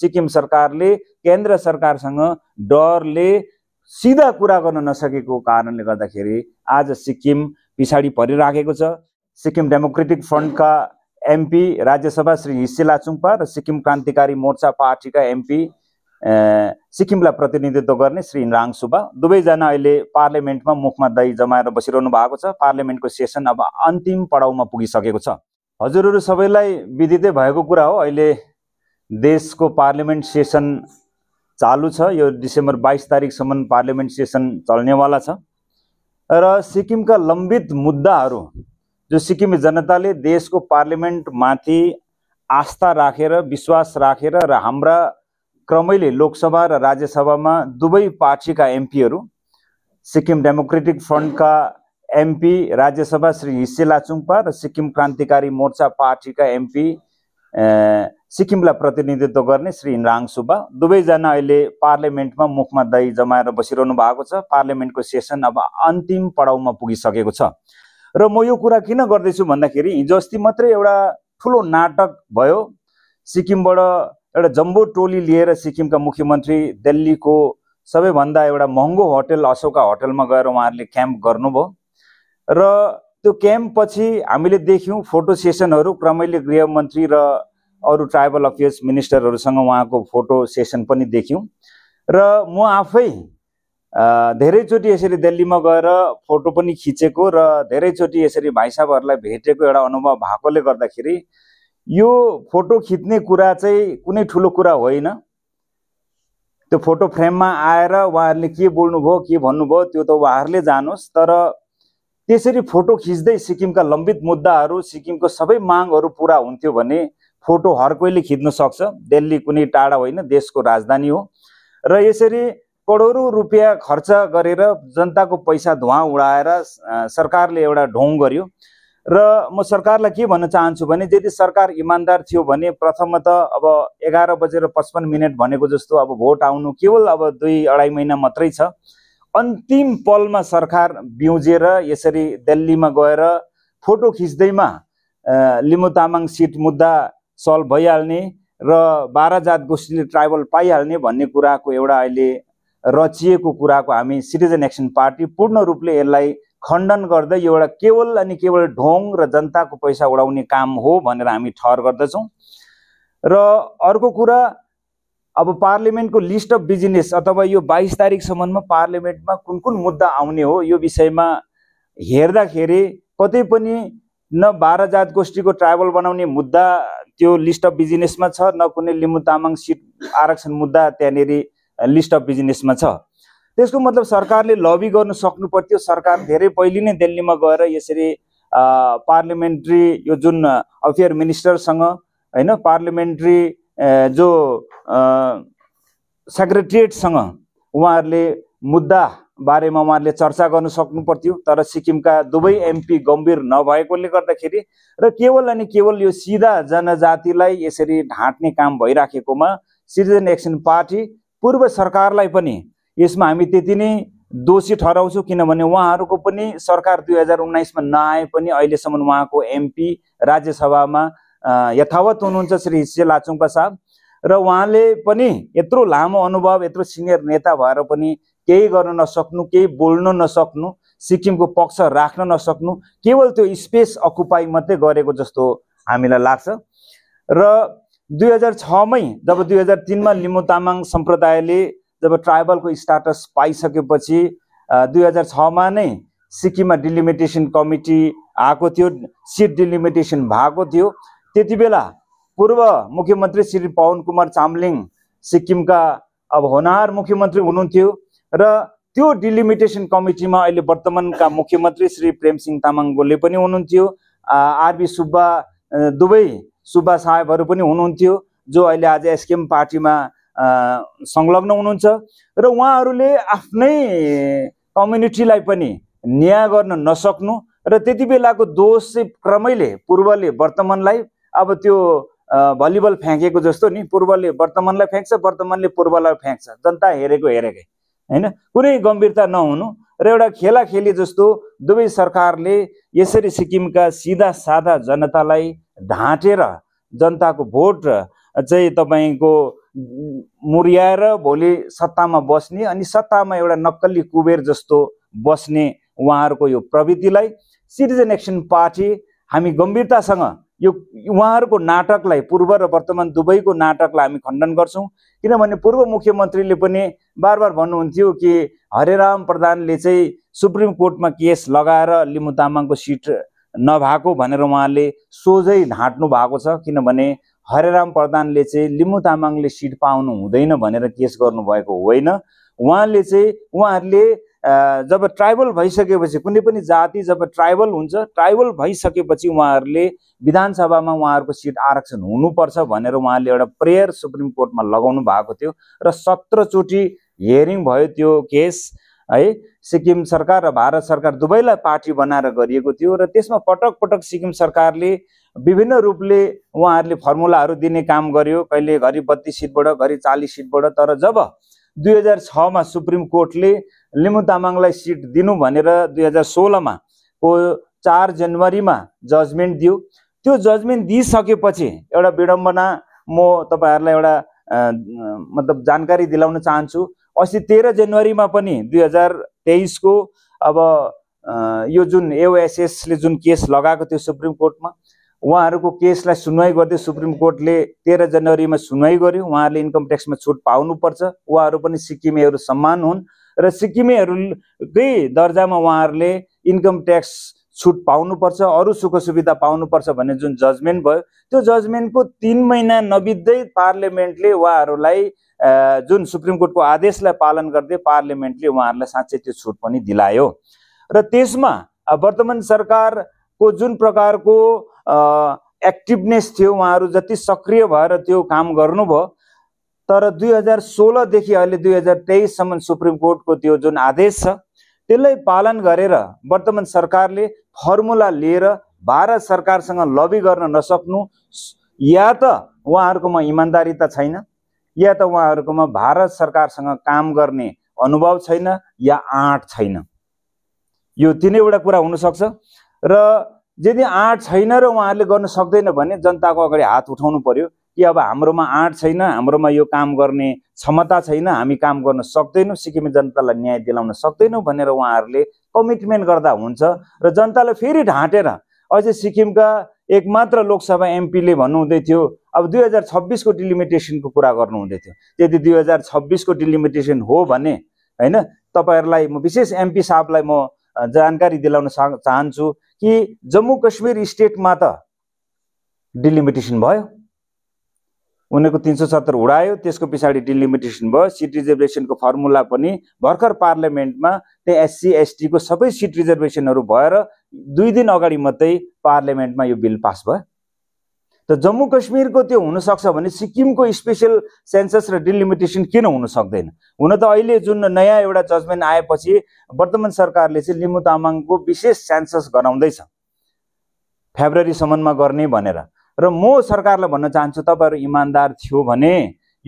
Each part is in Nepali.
सिक्किम सरकारले केन्द्र सरकारसँग डरले सिधा कुरा गर्न नसकेको कारणले गर्दाखेरि आज सिक्किम पछाडि परिराखेको छ सिक्किम डेमोक्रेटिक फ्रन्टका एमपी राज्यसभा श्री हिस्से लाचुङपा र सिक्किम क्रान्तिकारी मोर्चा पार्टीका एमपी सिक्किमलाई प्रतिनिधित्व गर्ने श्री इन्द्राङ सुब्बा दुवैजना अहिले पार्लियामेन्टमा मुखमा दही जमाएर बसिरहनु भएको छ पार्लियामेन्टको सेसन अब अन्तिम पडाउमा पुगिसकेको छ हजुरहरू सबैलाई विदितै भएको कुरा हो अहिले देशको पार्लियामेन्ट सेसन चालु छ यो डिसेम्बर बाइस तारिकसम्म पार्लियामेन्ट सेसन चल्नेवाला छ र सिक्किमका लम्बित मुद्दाहरू जो सिक्किम जनताले देशको पार्लियामेन्टमाथि आस्था राखेर रा, विश्वास राखेर र रा, हाम्रा क्रमैले लोकसभा र राज्यसभामा दुवै पार्टीका एमपीहरू सिक्किम डेमोक्रेटिक फ्रन्टका एमपी राज्यसभा श्री हिस्से लाचुङपा र सिक्किम क्रान्तिकारी मोर्चा पार्टीका एमपी सिक्किमलाई प्रतिनिधित्व गर्ने श्री इन्द्राङ सुब्बा दुवैजना अहिले पार्लियामेन्टमा मुखमा दही जमाएर बसिरहनु भएको छ पार्लियामेन्टको सेसन अब अन्तिम पडाउमा पुगिसकेको छ र म यो कुरा किन गर्दैछु भन्दाखेरि हिजो अस्ति मात्रै एउटा ठुलो नाटक भयो सिक्किमबाट एउटा जम्बो टोली लिएर सिक्किमका मुख्यमन्त्री दिल्लीको सबैभन्दा एउटा महँगो होटल अशोका होटलमा गएर उहाँहरूले क्याम्प गर्नुभयो र त्यो क्याम्प पछि हामीले देख्यौँ फोटो सेसनहरू क्रमैले गृहमन्त्री र अरू ट्राइबल अफेयर्स मिनिस्टरहरूसँग उहाँको फोटो सेसन पनि देख्यौँ र म आफै धेरैचोटि यसरी दिल्लीमा गएर फोटो पनि खिचेको र धेरैचोटि यसरी भाइ साहबहरूलाई भेटेको एउटा अनुभव भएकोले गर्दाखेरि यो फोटो खिच्ने कुरा चाहिँ कुनै ठुलो कुरा होइन त्यो फोटो फ्रेममा आएर उहाँहरूले के बोल्नुभयो के भन्नुभयो त्यो त उहाँहरूले जानुहोस् तर त्यसरी फोटो खिच्दै सिक्किमका लम्बित मुद्दाहरू सिक्किमको सबै मागहरू पुरा हुन्थ्यो भने फोटो हर कोहीले खिच्न सक्छ दिल्ली कुनै टाढा होइन देशको राजधानी हो र यसरी करोडौँ रुपियाँ खर्च गरेर जनताको पैसा धुवा उडाएर सरकारले एउटा ढोङ गर्यो र म सरकारलाई के भन्न चाहन्छु भने यदि सरकार इमान्दार थियो भने प्रथम त अब एघार बजेर पचपन्न मिनट भनेको जस्तो अब भोट आउनु केवल अब दुई अढाई महिना मात्रै छ अन्तिम पलमा सरकार बिउजेर यसरी दिल्लीमा गएर फोटो खिच्दैमा लिम्बू तामाङ सिट मुद्दा सल्भ भइहाल्ने र बाह्र जात गोष्ठीले ट्राइबल पाइहाल्ने भन्ने कुराको एउटा अहिले रचिएको कुराको हामी सिटिजन एक्सन पार्टी पूर्ण रूपले यसलाई खण्डन गर्दै यो एउटा केवल अनि केवल ढोङ र जनताको पैसा उडाउने काम हो भनेर हामी ठहर गर्दछौँ र अर्को कुरा अब पार्लियामेन्टको लिस्ट अफ बिजनेस अथवा यो बाइस तारिकसम्ममा पार्लियामेन्टमा कुन कुन मुद्दा आउने हो यो विषयमा हेर्दाखेरि कतै पनि न बाह्र जात गोष्ठीको ट्राइबल बनाउने मुद्दा त्यो लिस्ट अफ बिजनेसमा छ न कुनै लिम्बू तामाङ सिट आरक्षण मुद्दा त्यहाँनिर लिस्ट अफ बिजनेसमा छ त्यसको मतलब सरकारले लबी गर्नु सक्नु पर्थ्यो सरकार धेरै पहिले नै दिल्लीमा गएर यसरी पार्लियामेन्ट्री यो जुन अफेयर मिनिस्टरसँग होइन पार्लियामेन्ट्री जो सेक्रेटेरिएटसँग उहाँहरूले मुद्दा बारेमा उहाँहरूले चर्चा गर्न सक्नु पर्थ्यो तर सिक्किमका दुवै एमपी गम्भीर नभएकोले गर्दाखेरि र केवल अनि केवल यो सिधा जनजातिलाई यसरी ढाँट्ने काम भइराखेकोमा सिटिजन एक्सन पार्टी पूर्व सरकारलाई पनि यसमा हामी त्यति नै दोषी ठहराउँछौँ किनभने उहाँहरूको पनि सरकार दुई हजार उन्नाइसमा नआए पनि अहिलेसम्म उहाँको एमपी राज्यसभामा यथावत हुनुहुन्छ श्री हिस्से लाचुङपा साहब र उहाँले पनि यत्रो लामो अनुभव यत्रो सिनियर नेता भएर पनि केही गर्न नसक्नु केही बोल्न नसक्नु सिक्किमको पक्ष राख्न नसक्नु केवल त्यो स्पेस अकुपाई मात्रै गरेको जस्तो हामीलाई लाग्छ र दुई हजार छमै जब दुई हजार तिनमा लिम्बू तामाङ सम्प्रदायले जब ट्राइबलको स्टाटस पाइसकेपछि दुई हजार छमा नै सिक्किममा डिलिमिटेसन कमिटी आएको थियो सिट डिलिमिटेसन भएको थियो त्यति बेला पूर्व मुख्यमन्त्री श्री पवन कुमार चामलिङ सिक्किमका अब होनार मुख्यमन्त्री हुनुहुन्थ्यो र त्यो डिलिमिटेसन कमिटीमा अहिले वर्तमानका मुख्यमन्त्री श्री प्रेमसिंह तामाङ गोले पनि हुनुहुन्थ्यो आरबी सुब्बा दुवै सुब्बा साहेबहरू पनि हुनुहुन्थ्यो जो अहिले आज एसकेएम पार्टीमा संलग्न हुनुहुन्छ र उहाँहरूले आफ्नै कम्युनिटीलाई पनि न्याय गर्न नसक्नु र त्यति बेलाको दोष चाहिँ क्रमैले पूर्वले वर्तमानलाई अब त्यो भलिबल फ्याँकेको जस्तो नि पूर्वले वर्तमानलाई फ्याँक्छ वर्तमानले पूर्वलाई फ्याँक्छ जनता हेरेको हेरेकै होइन कुनै गम्भीरता नहुनु र एउटा खेला खेले जस्तो दुवै सरकारले यसरी सिक्किमका सिधा साधा जनतालाई ढाँटेर जनताको भोट चाहिँ तपाईँको मुर्याएर भोलि सत्तामा बस्ने अनि सत्तामा एउटा नक्कली कुबेर जस्तो बस्ने उहाँहरूको यो प्रवृत्तिलाई सिटिजन एक्सन पार्टी हामी गम्भीरतासँग यो उहाँहरूको नाटकलाई पूर्व र वर्तमान दुवैको नाटकलाई हामी खण्डन गर्छौँ किनभने पूर्व मुख्यमन्त्रीले पनि बार बार भन्नुहुन्थ्यो कि हरेराम प्रधानले चाहिँ सुप्रिम कोर्टमा केस लगाएर लिम्बू तामाङको सिट नभएको भनेर उहाँले सोझै ढाँट्नु भएको छ किनभने हरेराम प्रधानले चाहिँ लिम्बू तामाङले सिट पाउनु हुँदैन भनेर केस गर्नुभएको होइन उहाँले चाहिँ उहाँहरूले जब ट्राइबल भइसकेपछि कुनै पनि जाति जब ट्राइबल हुन्छ ट्राइबल भइसकेपछि उहाँहरूले विधानसभामा उहाँहरूको सिट आरक्षण हुनुपर्छ भनेर उहाँले एउटा प्रेयर सुप्रिम कोर्टमा लगाउनु भएको थियो र सत्रचोटि हियरिङ भयो त्यो केस है सिक्किम सरकार र भारत सरकार दुवैलाई पार्टी बनाएर गरिएको थियो र त्यसमा पटक पटक सिक्किम सरकारले विभिन्न रूपले उहाँहरूले फर्मुलाहरू दिने काम गर्यो कहिले घरि बत्तिस सिटबाट घरि चालिस सिटबाट तर जब दुई हजार छमा सुप्रिम कोर्टले लिम्बू तामाङलाई सिट दिनु भनेर दुई हजार सोह्रमा को चार जनवरीमा जजमेन्ट दियो त्यो जजमेन्ट दिइसकेपछि एउटा विडम्बना म तपाईँहरूलाई एउटा मतलब जानकारी दिलाउन चाहन्छु अस्ति तेह्र जनवरीमा पनि दुई हजार तेइसको अब यो जुन एओएसएसले जुन केस लगाएको थियो सुप्रिम कोर्टमा उहाँहरूको केसलाई सुनवाई गर्दै सुप्रिम कोर्टले तेह्र जनवरीमा सुनवाई गर्यो उहाँहरूले इन्कम ट्याक्समा छुट पाउनुपर्छ उहाँहरू पनि सिक्किमेहरू सम्मान हुन् र सिक्किमेहरूकै दर्जामा उहाँहरूले इन्कम ट्याक्स छुट पाउनुपर्छ अरू सुख सुविधा पाउनुपर्छ भन्ने जुन जजमेन्ट भयो त्यो जजमेन्टको तिन महिना नबित्दै पार्लियामेन्टले उहाँहरूलाई जुन सुप्रिम कोर्टको आदेशलाई पालन गर्दै पार्लियामेन्टले उहाँहरूलाई साँच्चै त्यो छुट पनि दिलायो र त्यसमा वर्तमान सरकारको जुन प्रकारको एक्टिभनेस थियो उहाँहरू जति सक्रिय भएर त्यो काम गर्नुभयो तर दुई हजार सोह्रदेखि अहिले दुई हजार तेइससम्म सुप्रिम कोर्टको त्यो जुन आदेश छ त्यसलाई पालन गरेर वर्तमान सरकारले फर्मुला लिएर भारत सरकारसँग लबी गर्न नसक्नु या त उहाँहरूकोमा इमान्दारिता छैन या त उहाँहरूकोमा भारत सरकारसँग काम गर्ने अनुभव छैन या आँट छैन यो तिनैवटा कुरा हुनसक्छ र यदि आँट छैन र उहाँहरूले गर्न सक्दैन भने जनताको अगाडि हात उठाउनु पर्यो कि अब हाम्रोमा आँट छैन हाम्रोमा यो काम गर्ने क्षमता छैन हामी काम गर्न सक्दैनौँ सिक्किमे जनतालाई न्याय दिलाउन सक्दैनौँ भनेर उहाँहरूले कमिटमेन्ट गर्दा हुन्छ र जनताले फेरि ढाँटेर अझै सिक्किमका एकमात्र लोकसभा एमपीले भन्नुहुँदै थियो अब दुई हजार छब्बिसको डिलिमिटेसनको कुरा गर्नुहुँदै थियो यदि दुई हजार छब्बिसको डिलिमिटेसन हो भने होइन तपाईँहरूलाई म विशेष एमपी साहबलाई म जानकारी दिलाउन चाहन्छु कि जम्मू कश्मीर स्टेटमा त डिलिमिटेसन भयो उनीहरूको तिन सौ सत्तर उडायो त्यसको पछाडि डिलिमिटेसन भयो सिट रिजर्भेसनको फर्मुला पनि भर्खर पार्लियामेन्टमा त्यहाँ एससी एसटीको सबै सिट रिजर्भेसनहरू भएर दुई दिन अगाडि मात्रै पार्लियामेन्टमा यो बिल पास भयो त जम्मू कश्मीरको त्यो हुनसक्छ भने सिक्किमको स्पेसल सेन्सस र डिलिमिटेसन किन हुन सक्दैन हुन त अहिले जुन नयाँ एउटा जजमेन्ट आएपछि वर्तमान सरकारले चाहिँ लिम्बू तामाङको विशेष सेन्सस गराउँदैछ फेब्रुअरीसम्ममा गर्ने भनेर र म सरकारलाई भन्न चाहन्छु तपाईँहरू इमान्दार थियो भने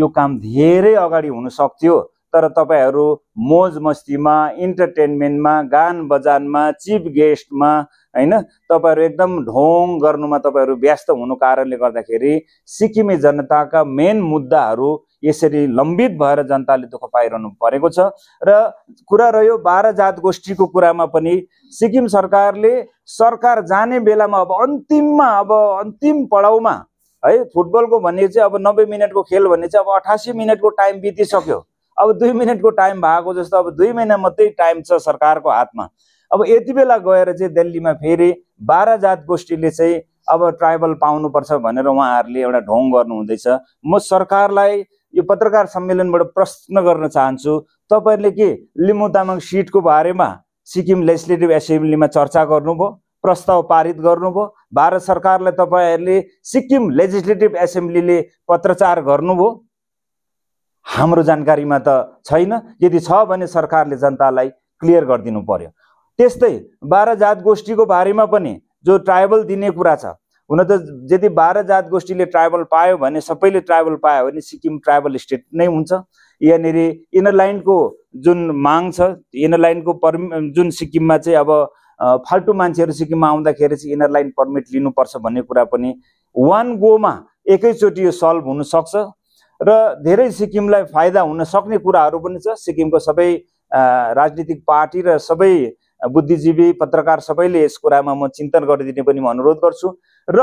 यो काम धेरै अगाडि हुन सक्थ्यो तर तपाईँहरू मोज मस्तीमा इन्टरटेन्मेन्टमा गान बजानमा चिफ गेस्टमा होइन तपाईँहरू एकदम ढोङ गर्नुमा तपाईँहरू व्यस्त हुनु कारणले गर्दाखेरि सिक्किमे जनताका मेन मुद्दाहरू यसरी लम्बित भएर जनताले दुःख पाइरहनु परेको छ र कुरा रह्यो बाह्र जात गोष्ठीको कुरामा पनि सिक्किम सरकारले सरकार जाने बेलामा अब अन्तिममा अब अन्तिम पडाउमा है फुटबलको भन्ने चाहिँ अब नब्बे मिनटको खेल भन्ने चाहिँ अब अठासी मिनटको टाइम बितिसक्यो अब दुई मिनटको टाइम भएको जस्तो अब दुई महिना मात्रै टाइम छ सरकारको हातमा अब यति बेला गएर चाहिँ दिल्लीमा फेरि बाह्र जात गोष्ठीले चाहिँ अब ट्राइबल पाउनुपर्छ भनेर उहाँहरूले एउटा ढोङ गर्नुहुँदैछ म सरकारलाई यो पत्रकार सम्मेलनबाट प्रश्न गर्न चाहन्छु तपाईँहरूले के लिम्बू तामाङ सिटको बारेमा सिक्किम लेजिस्लेटिभ एसेम्ब्लीमा चर्चा गर्नुभयो प्रस्ताव पारित गर्नुभयो भारत सरकारलाई तपाईँहरूले सिक्किम लेजिस्लेटिभ एसेम्ब्लीले पत्रचार गर्नुभयो हाम्रो जानकारीमा त छैन यदि छ भने सरकारले जनतालाई क्लियर गरिदिनु पर्यो त्यस्तै बाह्र जात गोष्ठीको बारेमा पनि जो ट्राइबल दिने कुरा छ हुन त यदि बाह्र जात गोष्ठीले ट्राइबल पायो भने सबैले ट्राइबल पायो भने सिक्किम ट्राइबल स्टेट नै हुन्छ यहाँनिर इनर लाइनको जुन माग छ इनर लाइनको पर्मि जुन सिक्किममा चाहिँ अब फाल्टु मान्छेहरू सिक्किममा आउँदाखेरि चाहिँ इनर लाइन पर्मिट लिनुपर्छ भन्ने कुरा पनि वान गोमा एकैचोटि यो सल्भ हुनसक्छ र धेरै सिक्किमलाई फाइदा हुन सक्ने कुराहरू पनि छ सिक्किमको सबै राजनीतिक पार्टी र सबै बुद्धिजीवी पत्रकार सबैले यस कुरामा म चिन्तन गरिदिने पनि म अनुरोध गर्छु र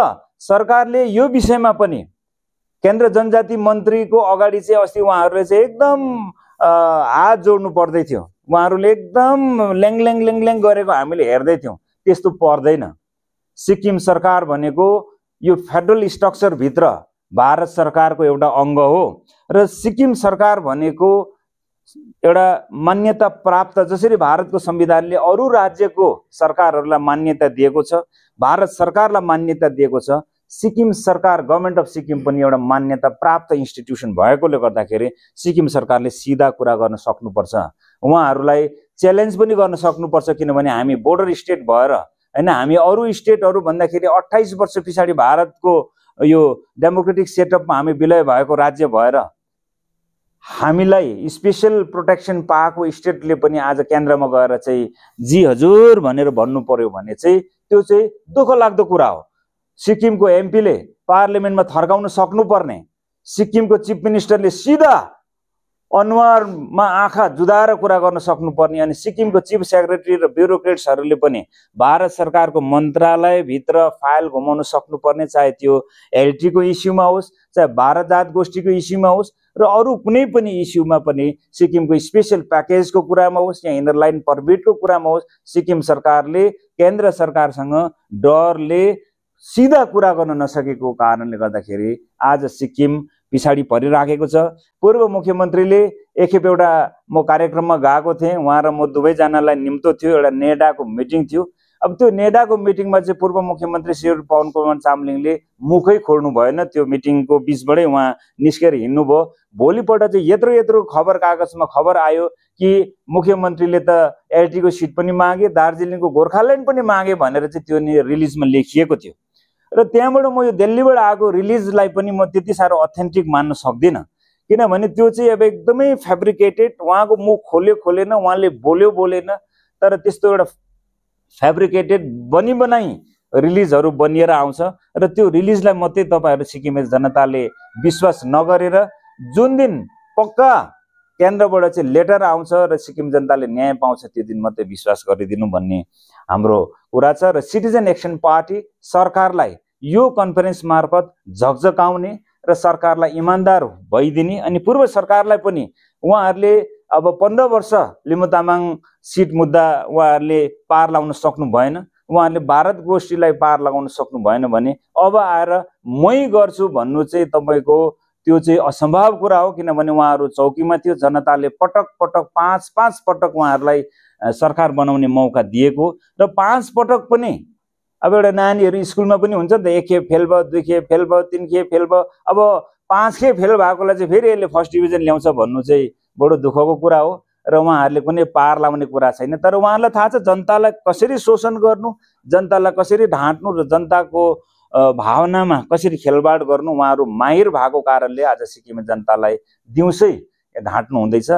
सरकारले यो विषयमा पनि केन्द्र जनजाति मन्त्रीको अगाडि चाहिँ अस्ति उहाँहरूले चाहिँ एकदम हात जोड्नु पर्दै थियो उहाँहरूले एकदम ल्याङल्याङ ल्याङल्याङ गरेको हामीले हेर्दै थियौँ त्यस्तो पर्दैन सिक्किम सरकार भनेको यो फेडरल स्ट्रक्चरभित्र भारत सरकारको एउटा अङ्ग हो र सिक्किम सरकार भनेको एउटा मान्यता प्राप्त जसरी भारतको संविधानले अरू राज्यको सरकारहरूलाई मान्यता दिएको छ भारत सरकारलाई मान्यता दिएको छ सिक्किम सरकार गभर्मेन्ट अफ सिक्किम पनि एउटा मान्यता प्राप्त इन्स्टिट्युसन भएकोले गर्दाखेरि सिक्किम सरकारले सिधा कुरा गर्न सक्नुपर्छ उहाँहरूलाई च्यालेन्ज पनि गर्न सक्नुपर्छ किनभने हामी बोर्डर स्टेट भएर होइन हामी अरू स्टेटहरू भन्दाखेरि अट्ठाइस वर्ष पछाडि भारतको यो डेमोक्रेटिक सेटअपमा हामी विलय भएको राज्य भएर हामीलाई स्पेसल प्रोटेक्सन पाएको स्टेटले पनि आज केन्द्रमा गएर चाहिँ जी हजुर भनेर भन्नु पर्यो भने चाहिँ त्यो चाहिँ दुःख लाग्दो कुरा हो सिक्किमको एमपीले पार्लियामेन्टमा थर्काउन सक्नुपर्ने सिक्किमको चिफ मिनिस्टरले सिधा अनुहारमा आँखा जुदाएर कुरा गर्न सक्नुपर्ने अनि सिक्किमको चिफ सेक्रेटरी र ब्युरोक्रेट्सहरूले पनि भारत सरकारको मन्त्रालयभित्र फाइल घुमाउन सक्नुपर्ने चाहे त्यो एलटीको इस्युमा होस् चाहे भारत जात गोष्ठीको इस्युमा होस् र अरू कुनै पनि इस्युमा पनि सिक्किमको स्पेसल प्याकेजको कुरामा होस् या इनर लाइन कुरामा होस् सिक्किम सरकारले केन्द्र सरकारसँग डरले सिधा कुरा गर्न नसकेको कारणले गर्दाखेरि आज सिक्किम पछाडि परिराखेको छ पूर्व मुख्यमन्त्रीले एकखेप एउटा म कार्यक्रममा गएको थिएँ उहाँ र म दुवैजनालाई निम्तो थियो एउटा नेडाको मिटिङ थियो अब त्यो नेडाको मिटिङमा चाहिँ पूर्व मुख्यमन्त्री श्री पवन कुमार चामलिङले मुखै खोल्नु भएन त्यो मिटिङको बिचबाटै उहाँ निस्केर हिँड्नुभयो भोलिपल्ट चाहिँ यत्रो यत्रो खबर कागजमा खबर आयो कि मुख्यमन्त्रीले त एलटीको सिट पनि मागे दार्जिलिङको गोर्खाल्यान्ड पनि मागे भनेर चाहिँ त्यो रिलिजमा लेखिएको थियो र त्यहाँबाट म यो दिल्लीबाट आएको रिलिजलाई पनि म त्यति साह्रो अथेन्टिक मान्न सक्दिनँ किनभने त्यो चाहिँ अब एकदमै फेब्रिकेटेड उहाँको मुख खोल्यो खोलेन उहाँले बोल्यो बोलेन तर त्यस्तो एउटा फेब्रिकेटेड बनी बनाइ रिलिजहरू बनिएर आउँछ र त्यो रिलिजलाई मात्रै तपाईँहरू सिक्किमे जनताले विश्वास नगरेर जुन दिन पक्का केन्द्रबाट चाहिँ लेटर आउँछ र सिक्किम जनताले न्याय पाउँछ त्यो दिन मात्रै विश्वास गरिदिनु भन्ने हाम्रो कुरा छ र सिटिजन एक्सन पार्टी सरकारलाई यो कन्फरेन्स मार्फत झकझकाउने र सरकारलाई इमान्दार भइदिने अनि पूर्व सरकारलाई पनि उहाँहरूले अब पन्ध्र वर्ष लिम्बू तामाङ सिट मुद्दा उहाँहरूले पार लगाउन सक्नु भएन उहाँहरूले भारत गोष्ठीलाई पार लगाउन सक्नु भएन भने अब आएर मै गर्छु भन्नु चाहिँ तपाईँको त्यो चाहिँ असम्भव कुरा हो किनभने उहाँहरू चौकीमा थियो जनताले पटक पटक पाँच पाँच पटक उहाँहरूलाई सरकार बनाउने मौका दिएको र पाँच पटक पनि अब एउटा नानीहरू स्कुलमा पनि हुन्छ नि त एक खेप फेल भयो दुई खेप फेल भयो तिन खेप फेल भयो अब पाँच खेप फेल भएकोलाई चाहिँ फेरि यसले फर्स्ट डिभिजन ल्याउँछ भन्नु चाहिँ बडो दुःखको कुरा हो र उहाँहरूले कुनै पार लाउने कुरा छैन तर उहाँहरूलाई थाहा छ जनतालाई कसरी शोषण गर्नु जनतालाई कसरी ढाँट्नु र जनताको भावनामा कसरी खेलबाड गर्नु उहाँहरू माहिर भएको कारणले आज सिक्किमे जनतालाई दिउँसै ढाँट्नु हुँदैछ